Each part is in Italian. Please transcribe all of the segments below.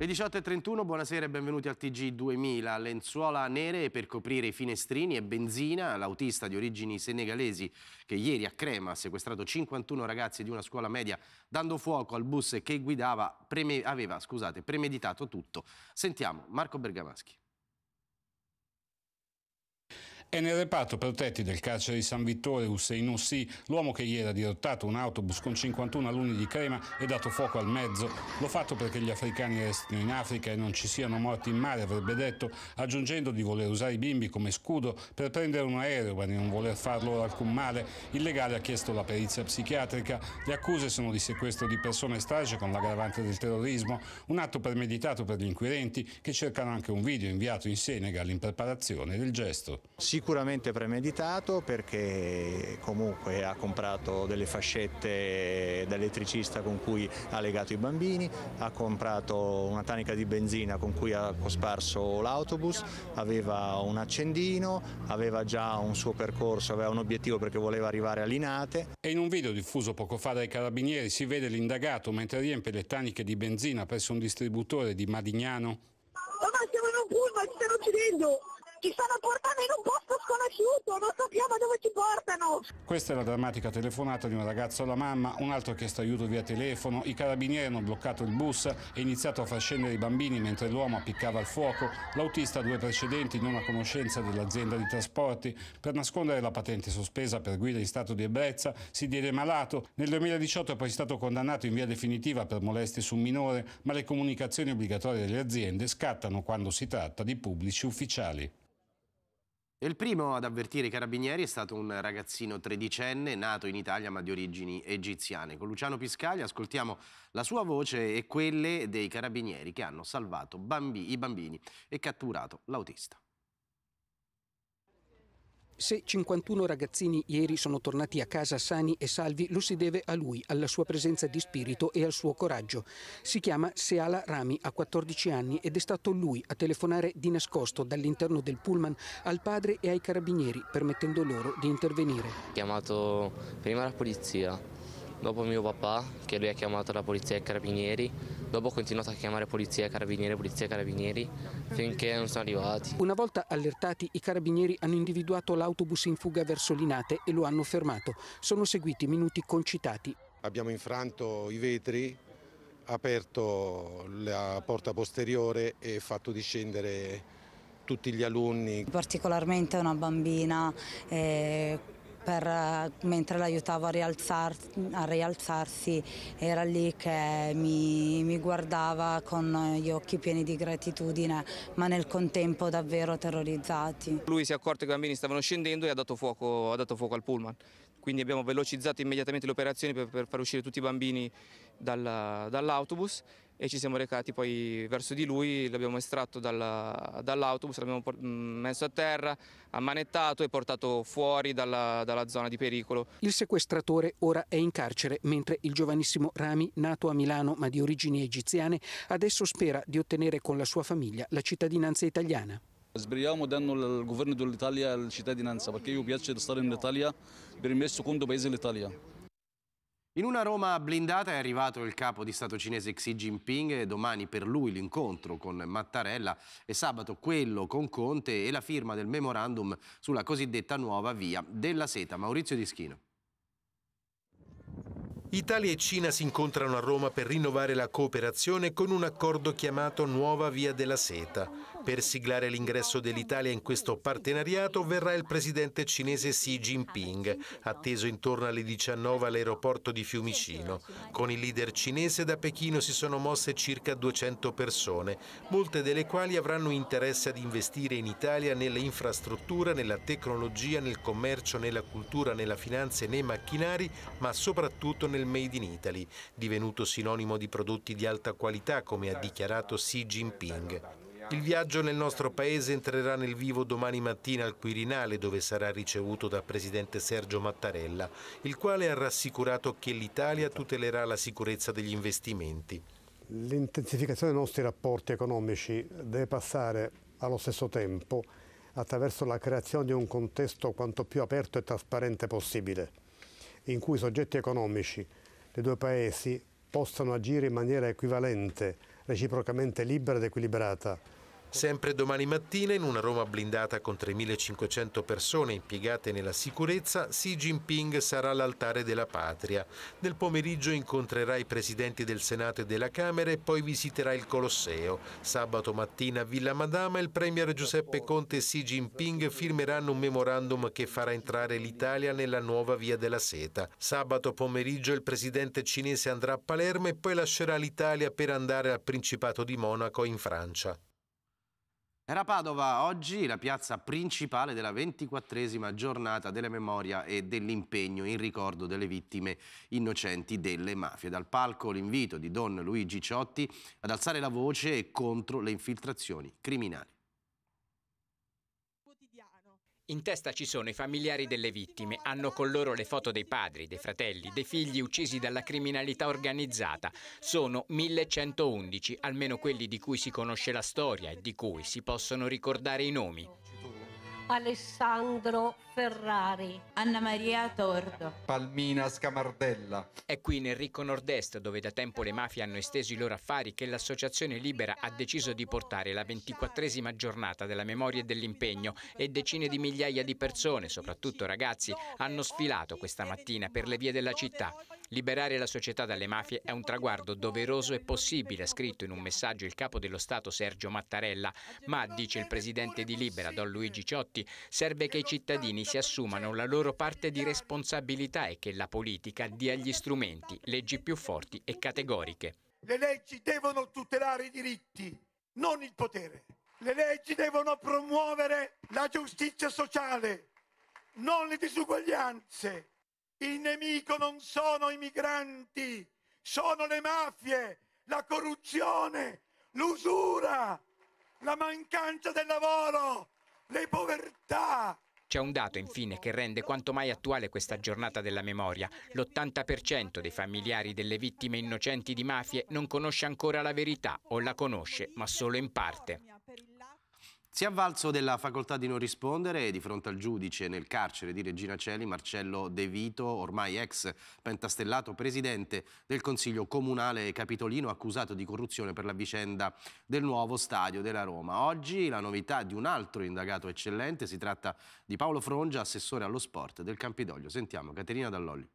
Le 18.31, buonasera e benvenuti al TG2000. Lenzuola nere per coprire i finestrini e benzina. L'autista di origini senegalesi che ieri a Crema ha sequestrato 51 ragazzi di una scuola media dando fuoco al bus che guidava, aveva scusate, premeditato tutto. Sentiamo Marco Bergamaschi. È nel reparto protetti del carcere di San Vittore Hussein Ussi, l'uomo che ieri ha dirottato un autobus con 51 alunni di crema e dato fuoco al mezzo. L'ho fatto perché gli africani restino in Africa e non ci siano morti in mare, avrebbe detto, aggiungendo di voler usare i bimbi come scudo per prendere un aereo ma di non voler far loro alcun male. Il legale ha chiesto la perizia psichiatrica. Le accuse sono di sequestro di persone strage con l'aggravante del terrorismo, un atto premeditato per gli inquirenti che cercano anche un video inviato in Senegal in preparazione del gesto sicuramente premeditato perché comunque ha comprato delle fascette da elettricista con cui ha legato i bambini, ha comprato una tanica di benzina con cui ha cosparso l'autobus, aveva un accendino, aveva già un suo percorso, aveva un obiettivo perché voleva arrivare a Linate. E in un video diffuso poco fa dai carabinieri si vede l'indagato mentre riempie le taniche di benzina presso un distributore di Madignano. Ma stiamo in un pullman, ci stanno uccidendo! Ci stanno portando in un posto sconosciuto, non sappiamo dove ci portano. Questa è la drammatica telefonata di un ragazzo alla mamma, un altro ha chiesto aiuto via telefono, i carabinieri hanno bloccato il bus e iniziato a far scendere i bambini mentre l'uomo appiccava il fuoco. L'autista ha due precedenti, non a conoscenza dell'azienda di trasporti. Per nascondere la patente sospesa per guida in stato di ebbrezza si diede malato. Nel 2018 è poi stato condannato in via definitiva per molestie su un minore, ma le comunicazioni obbligatorie delle aziende scattano quando si tratta di pubblici ufficiali. Il primo ad avvertire i carabinieri è stato un ragazzino tredicenne nato in Italia ma di origini egiziane. Con Luciano Piscaglia ascoltiamo la sua voce e quelle dei carabinieri che hanno salvato bambi i bambini e catturato l'autista. Se 51 ragazzini ieri sono tornati a casa sani e salvi, lo si deve a lui, alla sua presenza di spirito e al suo coraggio. Si chiama Seala Rami, ha 14 anni ed è stato lui a telefonare di nascosto dall'interno del pullman al padre e ai carabinieri, permettendo loro di intervenire. Ho chiamato prima la polizia, dopo mio papà che lui ha chiamato la polizia e i carabinieri, dopo ho continuato a chiamare polizia e carabinieri, polizia e carabinieri, finché non sono arrivati. Una volta allertati i carabinieri hanno individuato l'autobus in fuga verso Linate e lo hanno fermato. Sono seguiti minuti concitati. Abbiamo infranto i vetri, aperto la porta posteriore e fatto discendere tutti gli alunni. Particolarmente una bambina... Eh per, eh, mentre l'aiutavo a, rialzar, a, rialzarsi era lì che mi, mi guardava con gli occhi pieni di gratitudine ma nel contempo davvero terrorizzati. Lui si è accorto che i bambini stavano scendendo e ha dato fuoco, ha dato fuoco al pullman quindi abbiamo velocizzato immediatamente le operazioni per, per far uscire tutti i bambini dall'autobus e ci siamo recati poi verso di lui, l'abbiamo estratto dalla, dall'autobus, l'abbiamo mm, messo a terra, ammanettato e portato fuori dalla, dalla zona di pericolo. Il sequestratore ora è in carcere, mentre il giovanissimo Rami, nato a Milano ma di origini egiziane, adesso spera di ottenere con la sua famiglia la cittadinanza italiana. Sbriamo danno al governo dell'Italia la cittadinanza perché io piace stare in Italia per il mio secondo paese l'Italia. In una Roma blindata è arrivato il capo di Stato cinese Xi Jinping domani per lui l'incontro con Mattarella e sabato quello con Conte e la firma del memorandum sulla cosiddetta nuova via della seta. Maurizio Dischino. Italia e Cina si incontrano a Roma per rinnovare la cooperazione con un accordo chiamato Nuova Via della Seta. Per siglare l'ingresso dell'Italia in questo partenariato verrà il presidente cinese Xi Jinping, atteso intorno alle 19 all'aeroporto di Fiumicino. Con il leader cinese da Pechino si sono mosse circa 200 persone, molte delle quali avranno interesse ad investire in Italia nelle infrastrutture, nella tecnologia, nel commercio, nella cultura, nella finanza e nei macchinari, ma soprattutto nel Made in Italy, divenuto sinonimo di prodotti di alta qualità, come ha dichiarato Xi Jinping. Il viaggio nel nostro paese entrerà nel vivo domani mattina al Quirinale dove sarà ricevuto dal presidente Sergio Mattarella, il quale ha rassicurato che l'Italia tutelerà la sicurezza degli investimenti. L'intensificazione dei nostri rapporti economici deve passare allo stesso tempo attraverso la creazione di un contesto quanto più aperto e trasparente possibile, in cui i soggetti economici dei due paesi possano agire in maniera equivalente, reciprocamente libera ed equilibrata, Sempre domani mattina, in una Roma blindata con 3.500 persone impiegate nella sicurezza, Xi Jinping sarà all'altare della patria. Nel pomeriggio incontrerà i presidenti del Senato e della Camera e poi visiterà il Colosseo. Sabato mattina a Villa Madama il premier Giuseppe Conte e Xi Jinping firmeranno un memorandum che farà entrare l'Italia nella nuova via della seta. Sabato pomeriggio il presidente cinese andrà a Palermo e poi lascerà l'Italia per andare al Principato di Monaco in Francia. Era Padova, oggi la piazza principale della ventiquattresima giornata della memoria e dell'impegno in ricordo delle vittime innocenti delle mafie. Dal palco l'invito di Don Luigi Ciotti ad alzare la voce contro le infiltrazioni criminali. In testa ci sono i familiari delle vittime, hanno con loro le foto dei padri, dei fratelli, dei figli uccisi dalla criminalità organizzata. Sono 1111, almeno quelli di cui si conosce la storia e di cui si possono ricordare i nomi. Alessandro Ferrari, Anna Maria Tordo, Palmina Scamardella. È qui nel ricco Nord-Est dove da tempo le mafie hanno esteso i loro affari che l'Associazione Libera ha deciso di portare la 24esima giornata della memoria e dell'impegno e decine di migliaia di persone, soprattutto ragazzi, hanno sfilato questa mattina per le vie della città. Liberare la società dalle mafie è un traguardo doveroso e possibile, ha scritto in un messaggio il capo dello Stato Sergio Mattarella, ma, dice il presidente di Libera, Don Luigi Ciotti, serve che i cittadini si assumano la loro parte di responsabilità e che la politica dia gli strumenti, leggi più forti e categoriche. Le leggi devono tutelare i diritti, non il potere. Le leggi devono promuovere la giustizia sociale, non le disuguaglianze. Il nemico non sono i migranti, sono le mafie, la corruzione, l'usura, la mancanza del lavoro, le povertà. C'è un dato infine che rende quanto mai attuale questa giornata della memoria. L'80% dei familiari delle vittime innocenti di mafie non conosce ancora la verità o la conosce, ma solo in parte. Si è avvalso della facoltà di non rispondere di fronte al giudice nel carcere di Regina Celi, Marcello De Vito, ormai ex pentastellato presidente del Consiglio Comunale Capitolino, accusato di corruzione per la vicenda del nuovo stadio della Roma. Oggi la novità di un altro indagato eccellente, si tratta di Paolo Frongia, assessore allo sport del Campidoglio. Sentiamo Caterina Dall'Olli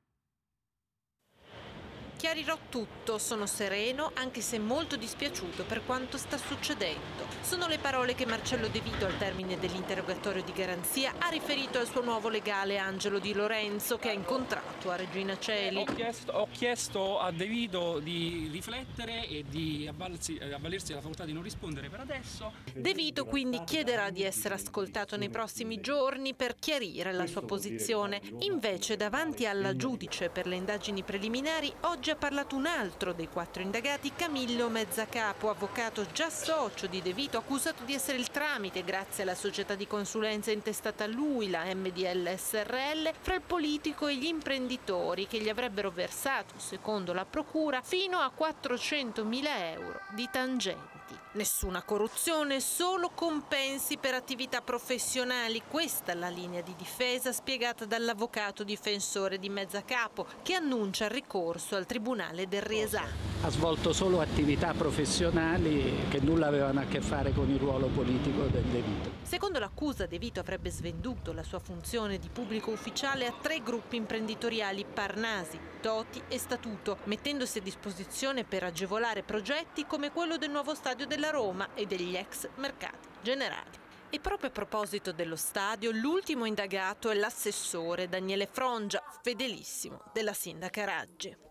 chiarirò tutto, sono sereno anche se molto dispiaciuto per quanto sta succedendo. Sono le parole che Marcello De Vito al termine dell'interrogatorio di garanzia ha riferito al suo nuovo legale Angelo Di Lorenzo che ha incontrato a Regina Celi. Ho chiesto, ho chiesto a De Vito di riflettere e di avvalsi, eh, avvalersi della facoltà di non rispondere per adesso. De Vito quindi chiederà di essere ascoltato nei prossimi giorni per chiarire la sua posizione. Invece davanti alla giudice per le indagini preliminari oggi ha ha parlato un altro dei quattro indagati, Camillo Mezzacapo, avvocato già socio di De Vito, accusato di essere il tramite grazie alla società di consulenza intestata a lui, la MDL SRL, fra il politico e gli imprenditori che gli avrebbero versato, secondo la procura, fino a 400.000 euro di tangente. Nessuna corruzione, solo compensi per attività professionali. Questa è la linea di difesa spiegata dall'avvocato difensore di Mezzacapo che annuncia il ricorso al Tribunale del Riesame. Ha svolto solo attività professionali che nulla avevano a che fare con il ruolo politico del De Vito. Secondo l'accusa De Vito avrebbe svenduto la sua funzione di pubblico ufficiale a tre gruppi imprenditoriali Parnasi, Toti e Statuto, mettendosi a disposizione per agevolare progetti come quello del nuovo stadio della della Roma e degli ex mercati generali. E proprio a proposito dello stadio, l'ultimo indagato è l'assessore Daniele Frongia, fedelissimo della sindaca Raggi.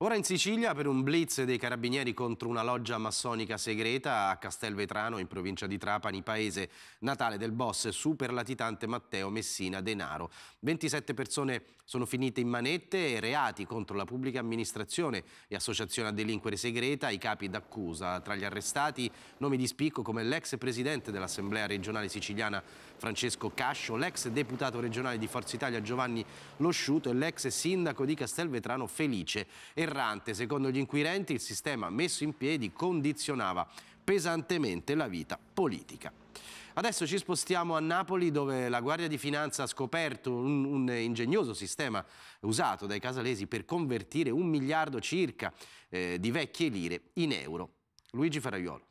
Ora in Sicilia per un blitz dei carabinieri contro una loggia massonica segreta a Castelvetrano in provincia di Trapani, paese natale del boss superlatitante Matteo Messina Denaro. 27 persone sono finite in manette e reati contro la pubblica amministrazione e associazione a delinquere segreta, i capi d'accusa. Tra gli arrestati nomi di spicco come l'ex presidente dell'Assemblea regionale siciliana Francesco Cascio, l'ex deputato regionale di Forza Italia Giovanni Losciuto e l'ex sindaco di Castelvetrano Felice. E errante. Secondo gli inquirenti il sistema messo in piedi condizionava pesantemente la vita politica. Adesso ci spostiamo a Napoli dove la Guardia di Finanza ha scoperto un, un, ingegnoso sistema usato dai casalesi per convertire un miliardo circa eh, di vecchie lire in euro. Luigi Ferraiolo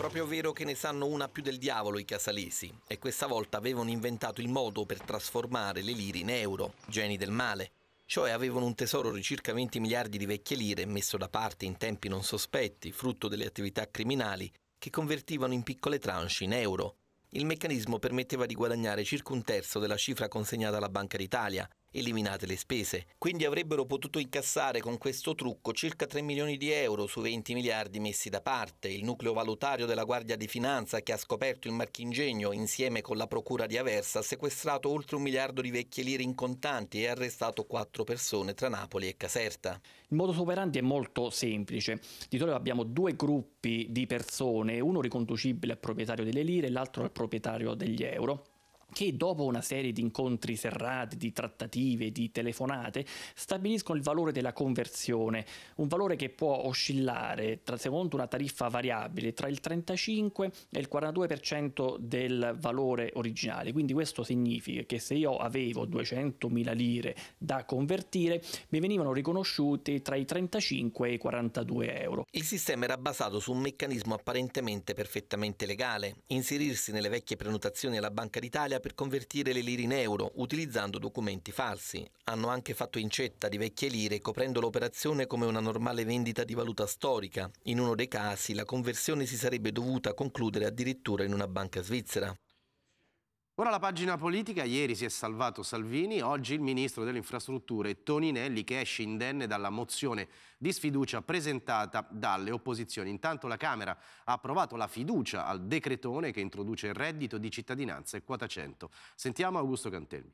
proprio vero che ne sanno una più del diavolo i casalesi e questa volta avevano inventato il modo per trasformare le lire in euro, geni del male. Cioè avevano un tesoro di circa 20 miliardi di vecchie lire messo da parte in tempi non sospetti, frutto delle attività criminali, che convertivano in piccole tranche in euro. Il meccanismo permetteva di guadagnare circa un terzo della cifra consegnata alla Banca d'Italia, eliminate le spese. Quindi avrebbero potuto incassare con questo trucco circa 3 milioni di euro su 20 miliardi messi da parte. Il nucleo valutario della Guardia di Finanza che ha scoperto il marchingegno insieme con la Procura di Aversa ha sequestrato oltre un miliardo di vecchie lire in contanti e ha arrestato quattro persone tra Napoli e Caserta. Il modus operandi è molto semplice. Di solito abbiamo due gruppi di persone, uno riconducibile al proprietario delle lire e l'altro al proprietario degli euro che dopo una serie di incontri serrati, di trattative, di telefonate, stabiliscono il valore della conversione, un valore che può oscillare tra, secondo una tariffa variabile tra il 35 e il 42% del valore originale. Quindi questo significa che se io avevo 200.000 lire da convertire, mi venivano riconosciute tra i 35 e i 42 euro. Il sistema era basato su un meccanismo apparentemente perfettamente legale, inserirsi nelle vecchie prenotazioni alla Banca d'Italia per convertire le lire in euro utilizzando documenti falsi. Hanno anche fatto incetta di vecchie lire coprendo l'operazione come una normale vendita di valuta storica. In uno dei casi la conversione si sarebbe dovuta concludere addirittura in una banca svizzera. Ora la pagina politica, ieri si è salvato Salvini, oggi il ministro delle infrastrutture Toninelli che esce indenne dalla mozione di sfiducia presentata dalle opposizioni. Intanto la Camera ha approvato la fiducia al decretone che introduce il reddito di cittadinanza e quota 100. Sentiamo Augusto Cantelmi.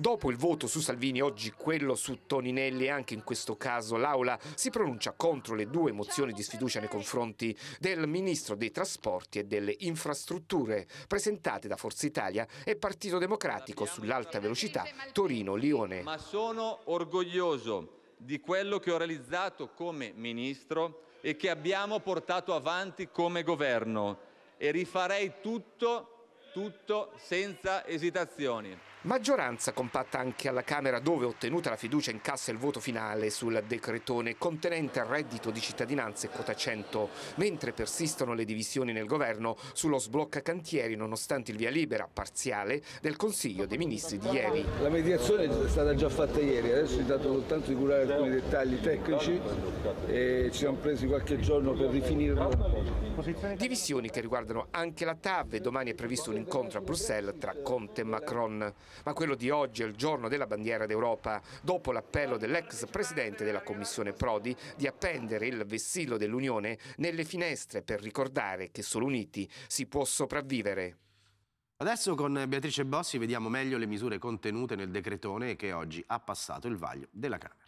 Dopo il voto su Salvini, oggi quello su Toninelli e anche in questo caso l'Aula si pronuncia contro le due mozioni di sfiducia nei confronti del Ministro dei Trasporti e delle Infrastrutture presentate da Forza Italia e Partito Democratico sull'alta velocità Torino-Lione. Ma sono orgoglioso di quello che ho realizzato come Ministro e che abbiamo portato avanti come Governo e rifarei tutto, tutto senza esitazioni. Maggioranza compatta anche alla Camera dove, ottenuta la fiducia, incassa il voto finale sul decretone contenente reddito di cittadinanza e quota 100, mentre persistono le divisioni nel governo sullo sblocca cantieri nonostante il via libera parziale del Consiglio dei Ministri di ieri. La mediazione è stata già fatta ieri, adesso è stato soltanto di curare alcuni dettagli tecnici e ci siamo presi qualche giorno per rifinirlo. Divisioni che riguardano anche la TAV e domani è previsto un incontro a Bruxelles tra Conte e Macron. Ma quello di oggi è il giorno della bandiera d'Europa, dopo l'appello dell'ex presidente della Commissione Prodi di appendere il vessillo dell'Unione nelle finestre per ricordare che solo uniti si può sopravvivere. Adesso con Beatrice Bossi vediamo meglio le misure contenute nel decretone che oggi ha passato il vaglio della Camera.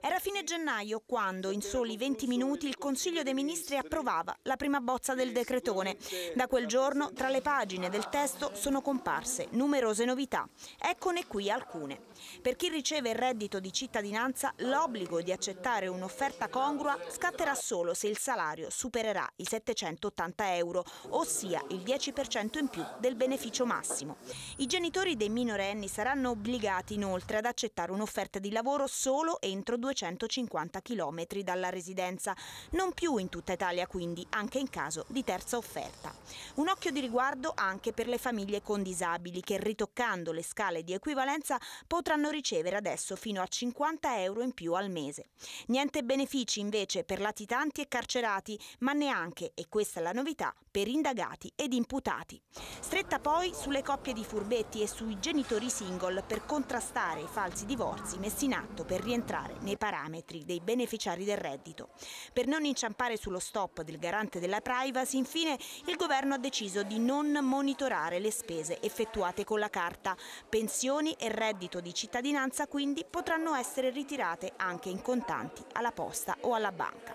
Era fine gennaio quando, in soli 20 minuti, il Consiglio dei Ministri approvava la prima bozza del decretone. Da quel giorno, tra le pagine del testo, sono comparse numerose novità. Eccone qui alcune. Per chi riceve il reddito di cittadinanza, l'obbligo di accettare un'offerta congrua scatterà solo se il salario supererà i 780 euro, ossia il 10% in più del beneficio massimo. I genitori dei minorenni saranno obbligati inoltre ad accettare un'offerta di lavoro solo e entro 250 km dalla residenza, non più in tutta Italia quindi, anche in caso di terza offerta. Un occhio di riguardo anche per le famiglie con disabili che ritoccando le scale di equivalenza potranno ricevere adesso fino a 50 euro in più al mese. Niente benefici invece per latitanti e carcerati, ma neanche, e questa è la novità, per indagati ed imputati. Stretta poi sulle coppie di furbetti e sui genitori single per contrastare i falsi divorzi messi in atto per rientrare rientrare nei parametri dei beneficiari del reddito. Per non inciampare sullo stop del garante della privacy, infine, il governo ha deciso di non monitorare le spese effettuate con la carta. Pensioni e reddito di cittadinanza quindi potranno essere ritirate anche in contanti alla posta o alla banca.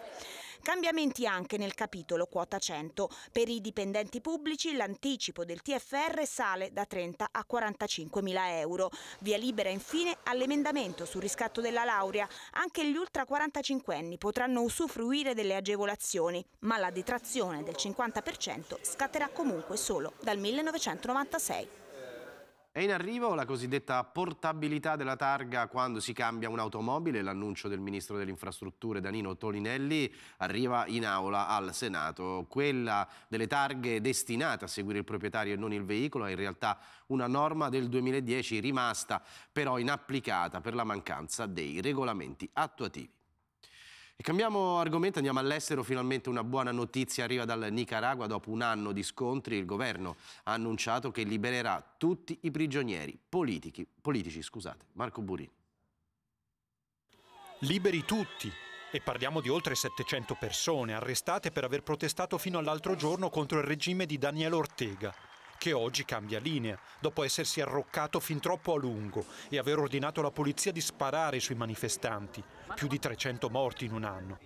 Cambiamenti anche nel capitolo quota 100. Per i dipendenti pubblici l'anticipo del TFR sale da 30 a 45 mila euro. Via libera infine all'emendamento sul riscatto della laurea. Anche gli ultra 45 anni potranno usufruire delle agevolazioni, ma la detrazione del 50% scatterà comunque solo dal 1996. È in arrivo la cosiddetta portabilità della targa quando si cambia un'automobile. L'annuncio del ministro delle infrastrutture Danilo Tolinelli arriva in aula al Senato. Quella delle targhe destinate a seguire il proprietario e non il veicolo è in realtà una norma del 2010 rimasta però inapplicata per la mancanza dei regolamenti attuativi. E cambiamo argomento, andiamo all'estero, finalmente una buona notizia arriva dal Nicaragua, dopo un anno di scontri il governo ha annunciato che libererà tutti i prigionieri politici, politici scusate. Marco Burini. Liberi tutti, e parliamo di oltre 700 persone arrestate per aver protestato fino all'altro giorno contro il regime di Daniel Ortega che oggi cambia linea, dopo essersi arroccato fin troppo a lungo e aver ordinato alla polizia di sparare sui manifestanti, più di 300 morti in un anno.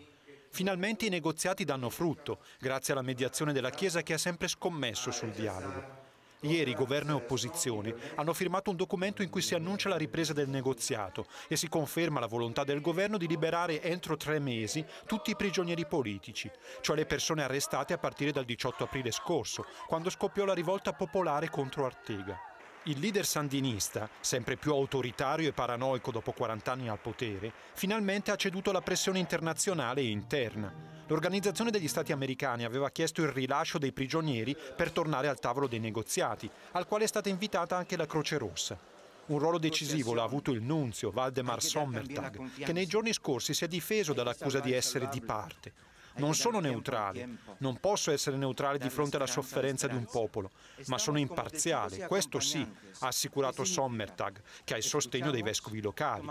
Finalmente i negoziati danno frutto, grazie alla mediazione della Chiesa che ha sempre scommesso sul dialogo. Ieri governo e opposizione hanno firmato un documento in cui si annuncia la ripresa del negoziato e si conferma la volontà del governo di liberare entro tre mesi tutti i prigionieri politici, cioè le persone arrestate a partire dal 18 aprile scorso, quando scoppiò la rivolta popolare contro Artega. Il leader sandinista, sempre più autoritario e paranoico dopo 40 anni al potere, finalmente ha ceduto alla pressione internazionale e interna. L'Organizzazione degli Stati Americani aveva chiesto il rilascio dei prigionieri per tornare al tavolo dei negoziati, al quale è stata invitata anche la Croce Rossa. Un ruolo decisivo l'ha avuto il nunzio Valdemar Sommertag, che nei giorni scorsi si è difeso dall'accusa di essere di parte. Non sono neutrale, non posso essere neutrale di fronte alla sofferenza di un popolo, ma sono imparziale, questo sì, ha assicurato Sommertag, che ha il sostegno dei vescovi locali,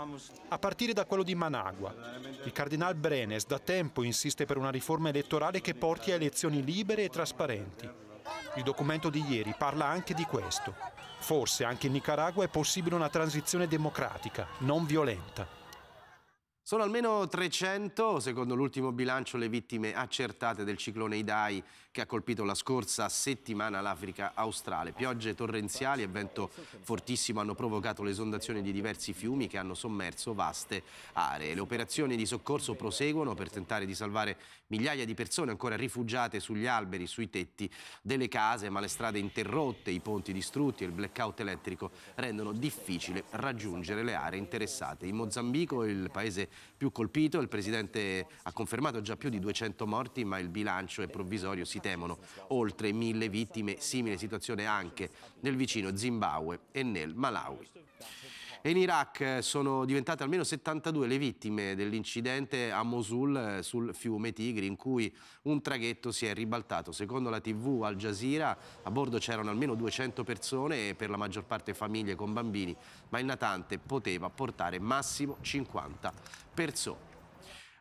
a partire da quello di Managua. Il cardinal Brenes da tempo insiste per una riforma elettorale che porti a elezioni libere e trasparenti. Il documento di ieri parla anche di questo. Forse anche in Nicaragua è possibile una transizione democratica, non violenta. Sono almeno 300, secondo l'ultimo bilancio, le vittime accertate del ciclone Idai che ha colpito la scorsa settimana l'Africa australe. Piogge torrenziali e vento fortissimo hanno provocato l'esondazione di diversi fiumi che hanno sommerso vaste aree. Le operazioni di soccorso proseguono per tentare di salvare migliaia di persone ancora rifugiate sugli alberi, sui tetti delle case, ma le strade interrotte, i ponti distrutti e il blackout elettrico rendono difficile raggiungere le aree interessate. In Mozambico il paese più colpito, il Presidente ha confermato già più di 200 morti ma il bilancio è provvisorio, si temono oltre mille vittime, simile situazione anche nel vicino Zimbabwe e nel Malawi. E in Iraq eh, sono diventate almeno 72 le vittime dell'incidente a Mosul eh, sul fiume Tigri in cui un traghetto si è ribaltato. Secondo la TV Al Jazeera a bordo c'erano almeno 200 persone e per la maggior parte famiglie con bambini, ma il natante poteva portare massimo 50 persone.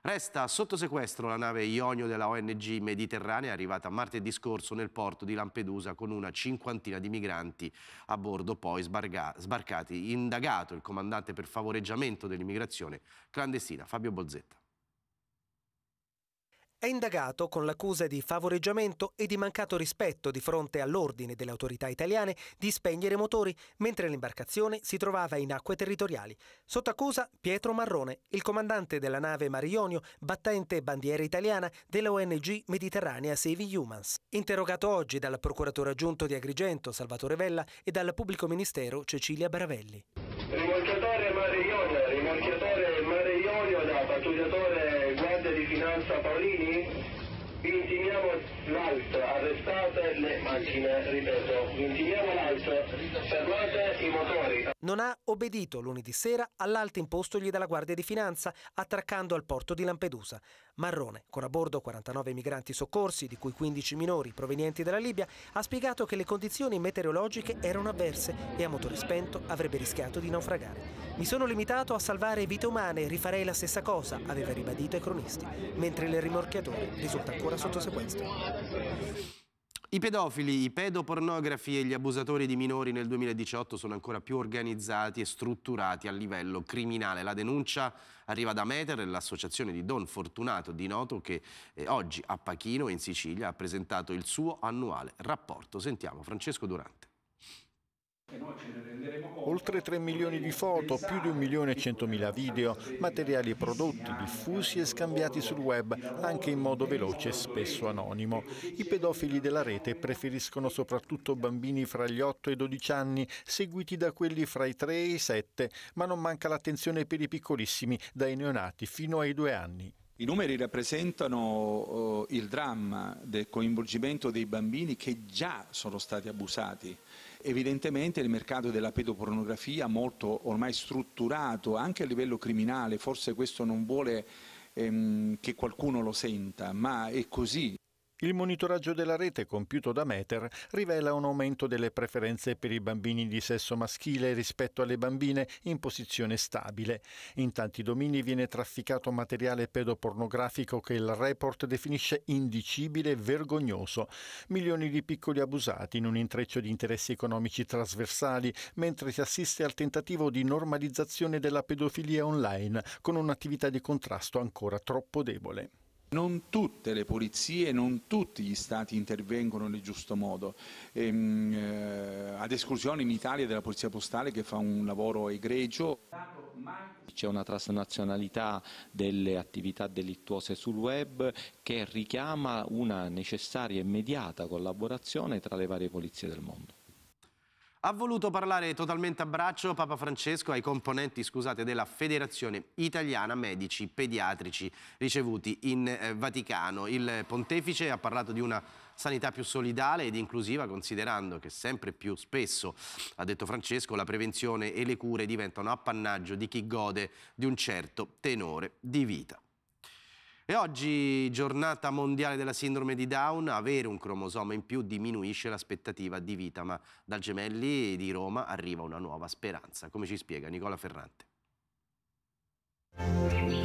Resta sotto sequestro la nave Ionio della ONG Mediterranea arrivata martedì scorso nel porto di Lampedusa con una cinquantina di migranti a bordo poi sbarcati. Indagato il comandante per favoreggiamento dell'immigrazione clandestina Fabio Bozzetta è indagato con l'accusa di favoreggiamento e di mancato rispetto di fronte all'ordine delle autorità italiane di spegnere i motori mentre l'imbarcazione si trovava in acque territoriali. Sotto accusa Pietro Marrone, il comandante della nave Marionio, battente bandiera italiana della ONG Mediterranea Saving Humans. Interrogato oggi dal procuratore aggiunto di Agrigento Salvatore Vella e dal pubblico ministero Cecilia Baravelli. Mare Ionio, rimorchiatore Mare Ionio da pattugliatore Guardia di Finanza Paolini? Vi intimiamo l'alt, arrestate le macchine, ripeto, vi intimiamo l'alt, fermate i motori. Non ha obbedito lunedì sera all'alt impostogli dalla Guardia di Finanza, attraccando al porto di Lampedusa. Marrone, con a bordo 49 migranti soccorsi, di cui 15 minori provenienti dalla Libia, ha spiegato che le condizioni meteorologiche erano avverse e a motore spento avrebbe rischiato di naufragare. Mi sono limitato a salvare vite umane, rifarei la stessa cosa, aveva ribadito ai cronisti, mentre il rimorchiatore risulta ancora sotto sequestro. I pedofili, i pedopornografi e gli abusatori di minori nel 2018 sono ancora più organizzati e strutturati a livello criminale. La denuncia arriva da Meter, l'associazione di Don Fortunato di Noto, che eh, oggi a Pachino in Sicilia ha presentato il suo annuale rapporto. Sentiamo Francesco Durante. Oltre 3 milioni di foto, più di 1 milione e 100 mila video, materiali prodotti, diffusi e scambiati sul web, anche in modo veloce e spesso anonimo. I pedofili della rete preferiscono soprattutto bambini fra gli 8 e i 12 anni, seguiti da quelli fra i 3 e i 7, ma non manca l'attenzione per i piccolissimi, dai neonati fino ai 2 anni. I numeri rappresentano oh, il dramma del coinvolgimento dei bambini che già sono stati abusati Evidentemente il mercato della pedopornografia, molto ormai strutturato anche a livello criminale, forse questo non vuole ehm, che qualcuno lo senta, ma è così, il monitoraggio della rete compiuto da Meter rivela un aumento delle preferenze per i bambini di sesso maschile rispetto alle bambine in posizione stabile. In tanti domini viene trafficato materiale pedopornografico che il report definisce indicibile e vergognoso. Milioni di piccoli abusati in un intreccio di interessi economici trasversali, mentre si assiste al tentativo di normalizzazione della pedofilia online con un'attività di contrasto ancora troppo debole. Non tutte le polizie, non tutti gli stati intervengono nel giusto modo, ehm, eh, ad esclusione in Italia della Polizia Postale che fa un lavoro egregio. C'è una trasnazionalità delle attività delittuose sul web che richiama una necessaria e immediata collaborazione tra le varie polizie del mondo. Ha voluto parlare totalmente a braccio Papa Francesco ai componenti scusate, della Federazione Italiana Medici Pediatrici ricevuti in eh, Vaticano. Il pontefice ha parlato di una sanità più solidale ed inclusiva considerando che sempre più spesso, ha detto Francesco, la prevenzione e le cure diventano appannaggio di chi gode di un certo tenore di vita. E oggi, giornata mondiale della sindrome di Down, avere un cromosoma in più diminuisce l'aspettativa di vita, ma dal Gemelli di Roma arriva una nuova speranza, come ci spiega Nicola Ferrante.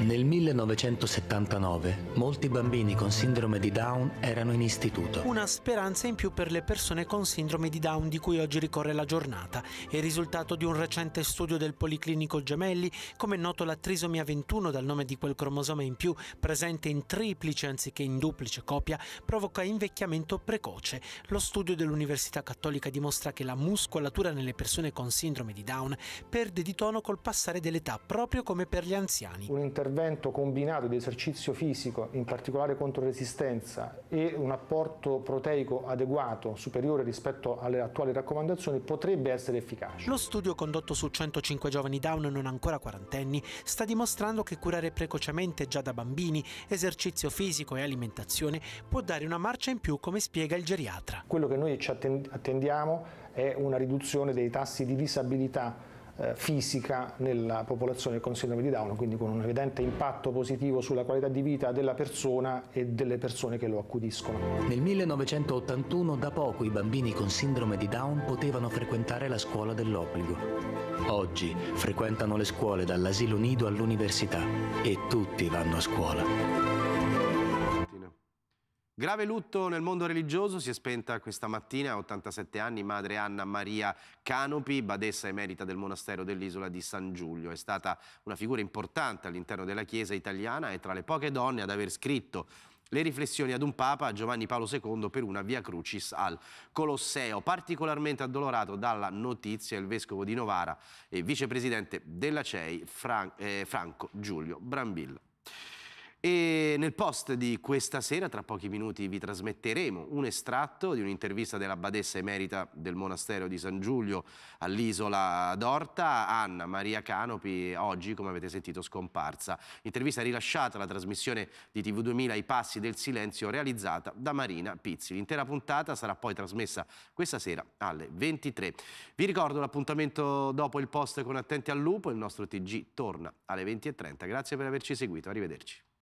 Nel 1979 molti bambini con sindrome di Down erano in istituto. Una speranza in più per le persone con sindrome di Down di cui oggi ricorre la giornata. È il risultato di un recente studio del Policlinico Gemelli, come è noto la trisomia 21 dal nome di quel cromosoma in più presente in triplice anziché in duplice copia provoca invecchiamento precoce. Lo studio dell'Università Cattolica dimostra che la muscolatura nelle persone con sindrome di Down perde di tono col passare dell'età, proprio come per gli anziani. Un intervento intervento combinato di esercizio fisico, in particolare contro resistenza, e un apporto proteico adeguato, superiore rispetto alle attuali raccomandazioni, potrebbe essere efficace. Lo studio condotto su 105 giovani down non ancora quarantenni sta dimostrando che curare precocemente già da bambini esercizio fisico e alimentazione può dare una marcia in più, come spiega il geriatra. Quello che noi ci attendiamo è una riduzione dei tassi di disabilità eh, fisica nella popolazione con sindrome di Down, quindi con un evidente impatto positivo sulla qualità di vita della persona e delle persone che lo accudiscono. Nel 1981 da poco i bambini con sindrome di Down potevano frequentare la scuola dell'obbligo. Oggi frequentano le scuole dall'asilo nido all'università e tutti vanno a scuola. Grave lutto nel mondo religioso, si è spenta questa mattina a 87 anni madre Anna Maria Canopi, badessa emerita del monastero dell'isola di San Giulio. È stata una figura importante all'interno della Chiesa italiana e tra le poche donne ad aver scritto le riflessioni ad un Papa, Giovanni Paolo II, per una via crucis al Colosseo. Particolarmente addolorato dalla notizia il vescovo di Novara e vicepresidente della CEI Fran eh, Franco Giulio Brambilla. E nel post di questa sera, tra pochi minuti, vi trasmetteremo un estratto di un'intervista della badessa emerita del monastero di San Giulio all'isola d'Orta, Anna Maria Canopi, oggi, come avete sentito, scomparsa. Intervista rilasciata alla trasmissione di TV2000 I Passi del Silenzio, realizzata da Marina Pizzi. L'intera puntata sarà poi trasmessa questa sera alle 23. Vi ricordo l'appuntamento dopo il post con Attenti al Lupo, il nostro TG torna alle 20.30. Grazie per averci seguito, arrivederci.